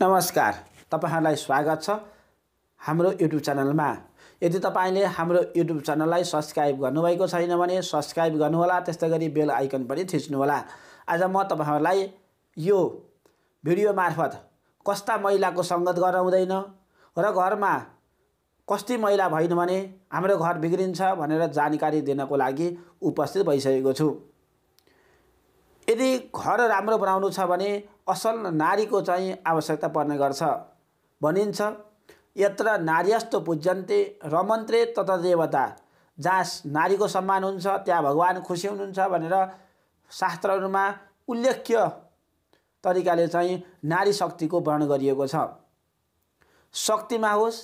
नमस्कार तपाईँहरूलाई स्वागत छ हाम्रो युट्युब च्यानलमा यदि तपाईँले हाम्रो युट्युब च्यानललाई सब्सक्राइब गर्नुभएको छैन भने सब्सक्राइब गर्नुहोला त्यस्तै गरी बेल आइकन पनि थिच्नुहोला आज म तपाईँहरूलाई यो भिडियो मार्फत कस्ता महिलाको सङ्गत गर्न हुँदैन र घरमा कस्ती महिला भएन भने हाम्रो घर बिग्रिन्छ भनेर जानकारी दिनको लागि उपस्थित भइसकेको छु यदि घर राम्रो बनाउनु छ भने असल नारीको चाहिँ आवश्यकता पर्ने गर्छ भनिन्छ यत्र नारीस्तो पूज्यन्ते रमन्त्रे तत देवता जहाँ नारीको सम्मान हुन्छ त्यहाँ भगवान् खुसी हुनुहुन्छ भनेर शास्त्रहरूमा उल्लेख्य तरिकाले चाहिँ नारी शक्तिको वर्णन गरिएको छ शक्तिमा होस्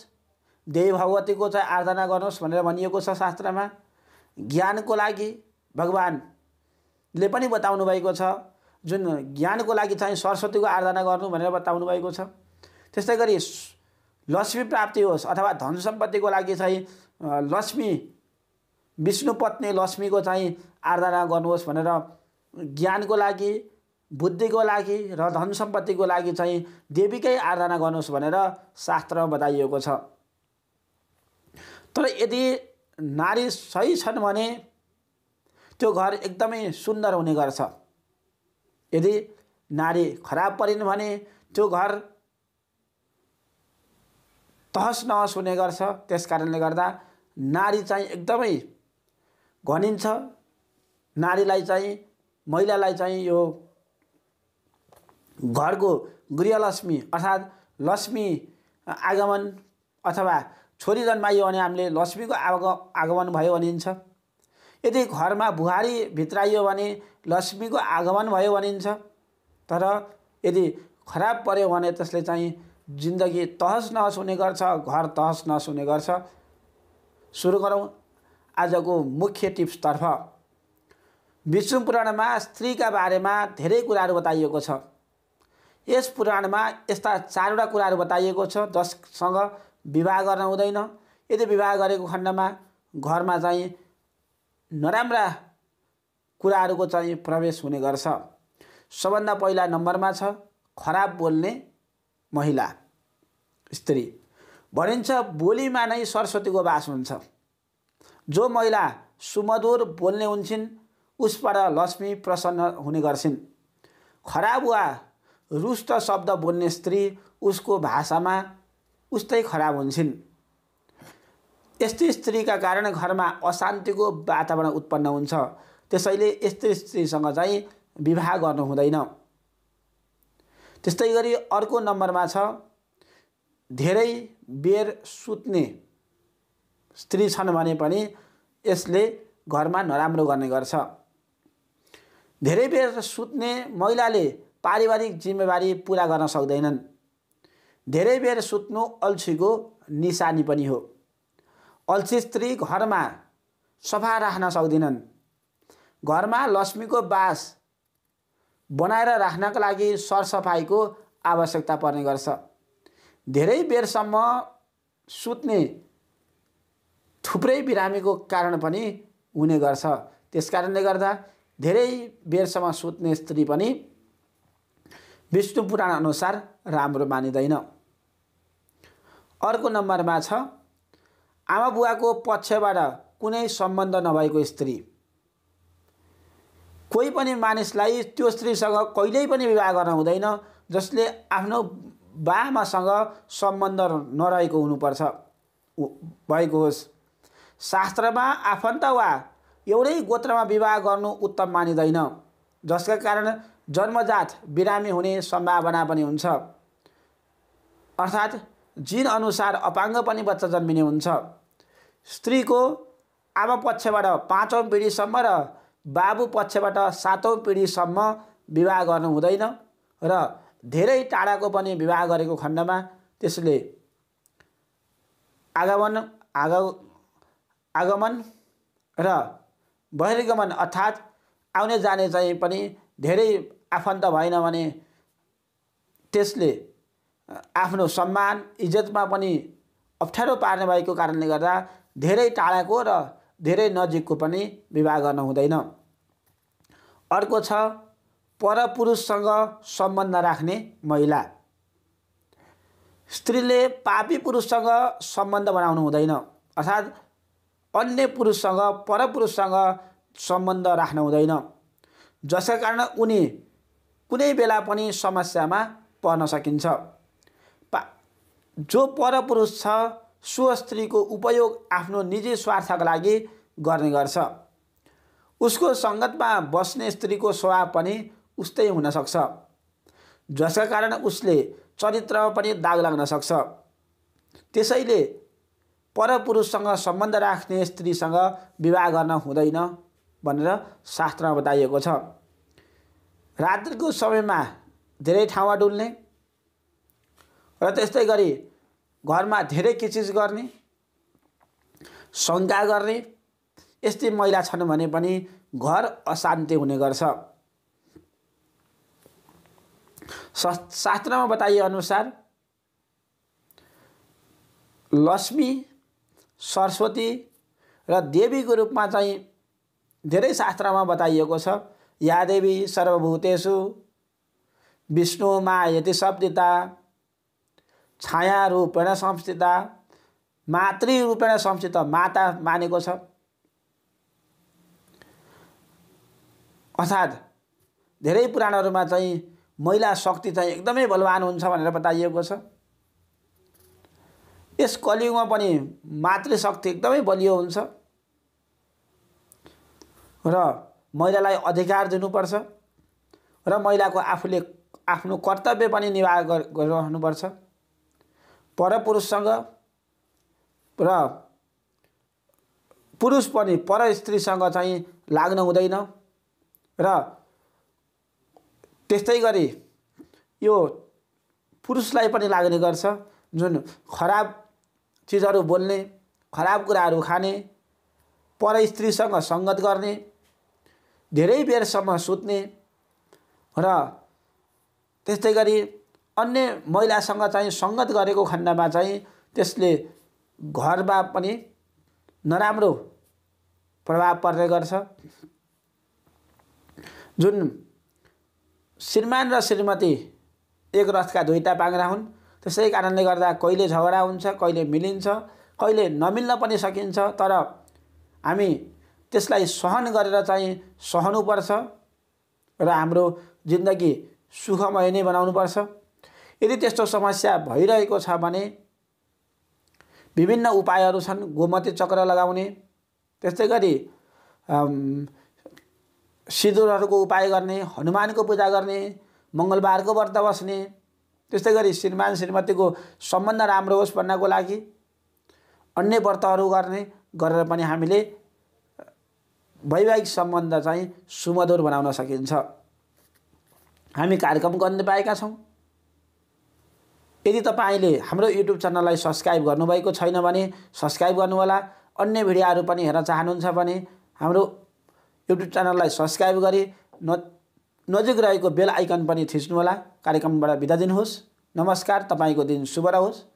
देवी भगवतीको चाहिँ आराधना गर्नुहोस् भनेर भनिएको छ शास्त्रमा ज्ञानको लागि भगवान् ले पनि बताउनु भएको छ जुन ज्ञानको लागि चाहिँ सरस्वतीको आराधना गर्नु भनेर बताउनु भएको छ त्यस्तै गरी लक्ष्मी प्राप्ति होस् अथवा धन सम्पत्तिको लागि चाहिँ लक्ष्मी विष्णु पत्नी लक्ष्मीको चाहिँ आराधना गर्नुहोस् भनेर ज्ञानको लागि बुद्धिको लागि र धन सम्पत्तिको लागि चाहिँ देवीकै आराधना गर्नुहोस् भनेर शास्त्रमा बताइएको छ तर यदि नारी सही छन् भने त्यो घर एकदमै सुन्दर हुने गर्छ यदि नारी खराब परिन् भने त्यो घर तहस नहस हुने गर्छ त्यस कारणले गर्दा नारी चाहिँ एकदमै घनिन्छ नारीलाई चाहिँ महिलालाई चाहिँ यो घरको गृहलक्ष्मी अर्थात् लक्ष्मी आगमन अथवा छोरी जन्माइयो भने हामीले लक्ष्मीको आग आगमन भयो भनिन्छ यदि घरमा बुहारी भित्राइयो भने लक्ष्मीको आगमन भयो भनिन्छ तर यदि खराब पर्यो भने त्यसले चाहिँ जिन्दगी तहस नहस हुने गर्छ घर तहस नहस हुने गर्छ सुरु गरौँ आजको मुख्य टिप्सतर्फ विष्णु पुराणमा स्त्रीका बारेमा धेरै कुराहरू बताइएको छ यस पुराणमा यस्ता चारवटा कुराहरू बताइएको छ जससँग विवाह गर्न हुँदैन यदि विवाह गरेको खण्डमा घरमा चाहिँ नराम्रा कुराहरूको चाहिँ प्रवेश हुने गर्छ सबभन्दा पहिला नम्बरमा छ खराब बोल्ने महिला स्त्री भनिन्छ बोलीमा नै सरस्वतीको बास हुन्छ जो महिला सुमधुर बोल्ने हुन्छन् उसबाट लक्ष्मी प्रसन्न हुने गर्छिन् खराब वा रुष्ट शब्द बोल्ने स्त्री उसको भाषामा उस्तै खराब हुन्छन् त्यस्तै स्त्रीका कारण घरमा अशान्तिको वातावरण उत्पन्न हुन्छ त्यसैले यस्तै स्त्रीसँग चाहिँ विवाह गर्नु हुँदैन त्यस्तै गरी अर्को नम्बरमा छ धेरै बेर सुत्ने स्त्री छन् भने पनि यसले घरमा नराम्रो गर्ने गर्छ धेरै बेर सुत्ने महिलाले पारिवारिक जिम्मेवारी पुरा गर्न सक्दैनन् धेरै बेर सुत्नु अल्छीको निशानी पनि हो अल्छी स्त्री घरमा सफा राख्न सक्दिनन् घरमा लक्ष्मीको बास बनाएर राख्नको लागि सरसफाइको आवश्यकता पर्ने गर्छ धेरै बेरसम्म सुत्ने थुप्रै बिरामीको कारण पनि हुने गर्छ त्यस कारणले गर्दा धेरै बेरसम्म सुत्ने स्त्री पनि विष्णु पुराण अनुसार राम्रो मानिँदैन अर्को नम्बरमा छ आमा बुवाको पक्षबाट कुनै सम्बन्ध नभएको स्त्री कोही पनि मानिसलाई त्यो स्त्रीसँग कहिल्यै पनि विवाह गर्न हुँदैन जसले आफ्नो बामासँग सम्बन्ध नरहेको हुनुपर्छ भएको होस् शास्त्रमा आफन्त वा एउटै गोत्रमा विवाह गर्नु उत्तम मानिँदैन जसका कारण जन्मजात बिरामी हुने सम्भावना पनि हुन्छ अर्थात् अनुसार अपाङ्ग पनि बच्चा जन्मिने हुन्छ स्त्रीको आमा पक्षबाट पाँचौँ पिँढीसम्म र बाबु पक्षबाट सातौँ पिँढीसम्म विवाह गर्नु हुँदैन र धेरै टाढाको पनि विवाह गरेको खण्डमा त्यसले आगमन आग आगमन र बहिर्गमन अर्थात् आउने जाने चाहिँ पनि धेरै आफन्त भएन भने त्यसले आफ्नो सम्मान इज्जतमा पनि अप्ठ्यारो पार्ने भएको कारणले गर्दा धेरै टाढाको र धेरै नजिकको पनि विवाह गर्न हुँदैन अर्को छ परपुरुषसँग सम्बन्ध राख्ने महिला स्त्रीले पापी पुरुषसँग सम्बन्ध बनाउनु हुँदैन अर्थात् अन्य पुरुषसँग परपुरुषसँग सम्बन्ध राख्नु हुँदैन जसका कारण उनी कुनै बेला पनि समस्यामा पर्न सकिन्छ जो परपुरुष छ सो उपयोग आफ्नो निजी स्वार्थको लागि गर्ने गर्छ उसको सङ्गतमा बस्ने स्त्रीको स्वभाव पनि उस्तै हुनसक्छ जसका कारण उसले चरित्रमा पनि दाग लाग्न सक्छ त्यसैले परपुरुषसँग सम्बन्ध राख्ने स्त्रीसँग विवाह गर्न हुँदैन भनेर शास्त्रमा बताइएको छ रात्रिको समयमा धेरै ठाउँमा डुल्ने र त्यस्तै गरी घरमा धेरै किचिज गर्ने शङ्का गर्ने यस्तै महिला छन् भने पनि घर अशान्ति हुने गर्छ शास्त्रमा बताइए अनुसार लक्ष्मी सरस्वती र देवीको रूपमा चाहिँ धेरै शास्त्रमा बताइएको छ यादेवी, देवी सर्वभूतेषु विष्णुमा यति शब्दिता छाया छायारूपेण संस्थिता रूपेण संस्थित माता मानेको छ अर्थात् धेरै पुराणहरूमा चाहिँ महिला शक्ति चाहिँ एकदमै बलवान हुन्छ भनेर बताइएको छ यस कलियुगमा पनि मातृशक्ति एकदमै बलियो हुन्छ र महिलालाई अधिकार दिनुपर्छ र महिलाको आफूले आफ्नो कर्तव्य पनि निर्वाह गरिरहनुपर्छ परपुरुषसँग र पुरुष पनि पर स्त्रीसँग चाहिँ लाग्न हुँदैन र त्यस्तै गरी यो पुरुषलाई पनि लाग्ने गर्छ जुन खराब चिजहरू बोल्ने खराब कुराहरू खाने पर स्त्रीसँग सङ्गत गर्ने धेरै बेरसम्म सुत्ने र त्यस्तै गरी अन्य महिलासँग चाहिँ सङ्गत गरेको खण्डमा चाहिँ त्यसले घरमा पनि नराम्रो प्रभाव पर्ने गर्छ जुन श्रीमान र श्रीमती एक रथका दुईवटा पाङ्रा हुन् त्यसै कारणले गर्दा कहिले झगडा हुन्छ कहिले मिलिन्छ कहिले नमिल्न पनि सकिन्छ तर हामी त्यसलाई सहन गरेर चाहिँ सहनुपर्छ र हाम्रो जिन्दगी सुखमय नै बनाउनुपर्छ यदि त्यस्तो समस्या भइरहेको छ भने विभिन्न उपायहरू छन् गोमती चक्र लगाउने त्यस्तै गरी सिन्दुरहरूको उपाय गर्ने हनुमानको पूजा गर्ने मङ्गलबारको व्रत बस्ने त्यस्तै गरी श्रीमान श्रीमतीको सम्बन्ध राम्रो होस् भन्नको लागि अन्य व्रतहरू गर्ने गरेर पनि हामीले वैवाहिक सम्बन्ध चाहिँ सुमधुर बनाउन सकिन्छ हामी कार्यक्रम गर्न पाएका छौँ यदि तपाईँले हाम्रो युट्युब च्यानललाई सब्सक्राइब गर्नुभएको छैन भने सब्सक्राइब गर्नुहोला अन्य भिडियोहरू पनि हेर्न चाहनुहुन्छ भने हाम्रो युट्युब च्यानललाई सब्सक्राइब गरी न नजिक रहेको बेल आइकन पनि थिच्नुहोला कार्यक्रमबाट बिदा दिनुहोस् नमस्कार तपाईँको दिन शुभ रहोस्